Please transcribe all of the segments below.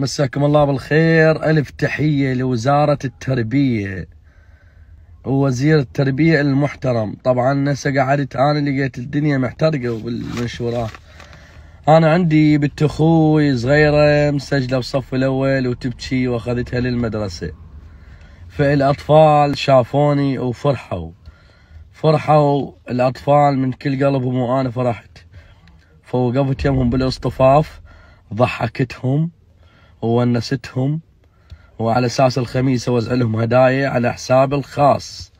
مساكم الله بالخير ألف تحية لوزارة التربية ووزير التربية المحترم طبعا هسه قعدت أنا لقيت الدنيا محترقة بالمنشورات أنا عندي بنت أخوي صغيرة مسجلة بالصف الأول وتبكي وأخذتها للمدرسة فالأطفال شافوني وفرحوا فرحوا الأطفال من كل قلبهم وأنا فرحت فوقفت يمهم بالاصطفاف ضحكتهم وونستهم وعلى اساس الخميس اوزع لهم هدايا على حسابي الخاص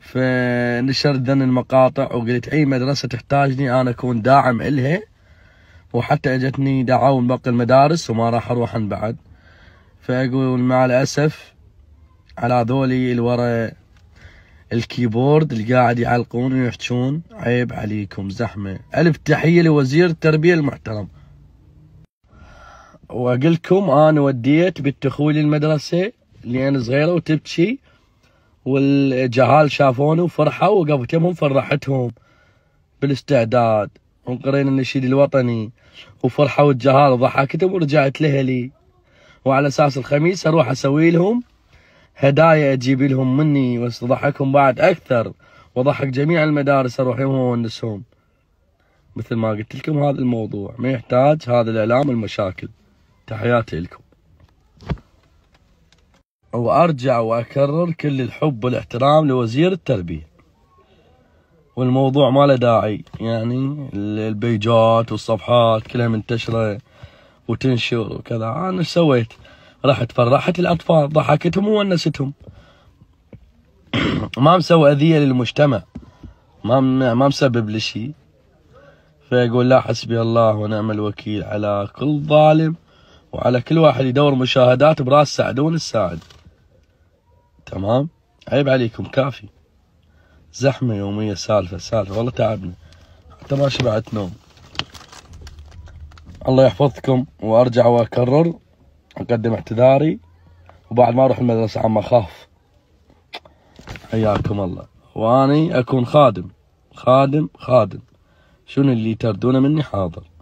فنشرت ذن المقاطع وقلت اي مدرسه تحتاجني انا اكون داعم الها وحتى اجتني دعاوى من باقي المدارس وما راح اروح بعد فاقول مع الاسف على ذولي الورا الكيبورد اللي قاعد يعلقون ويحجون عيب عليكم زحمه الف تحيه لوزير التربيه المحترم واقول لكم انا وديت بنت اخوي للمدرسه لين صغيره وتبكي والجهال شافوني وفرحوا وقفت يمهم فرحتهم بالاستعداد وقرينا النشيد الوطني وفرحوا الجهال وضحكتهم ورجعت لاهلي وعلى اساس الخميس اروح اسوي لهم هدايا اجيب لهم مني واضحكهم بعد اكثر واضحك جميع المدارس اروح لهم وانسهم مثل ما قلت لكم هذا الموضوع ما يحتاج هذا الاعلام والمشاكل تحياتي لكم وارجع واكرر كل الحب والاحترام لوزير التربيه والموضوع ما له داعي يعني البيجات والصفحات كلها منتشره وتنشر وكذا انا ايش سويت؟ رحت فرحت الاطفال ضحكتهم وونستهم ما مسوي اذيه للمجتمع ما ما مسبب لي شيء فيقول لا حسبي الله ونعم الوكيل على كل ظالم وعلى كل واحد يدور مشاهدات براس سعدون الساعد تمام عيب عليكم كافي زحمة يومية سالفة سالفة والله تعبنا حتى ما شبعت نوم الله يحفظكم وارجع واكرر اقدم اعتذاري وبعد ما اروح المدرسة عما اخاف حياكم الله واني اكون خادم خادم خادم شنو اللي تردونه مني حاضر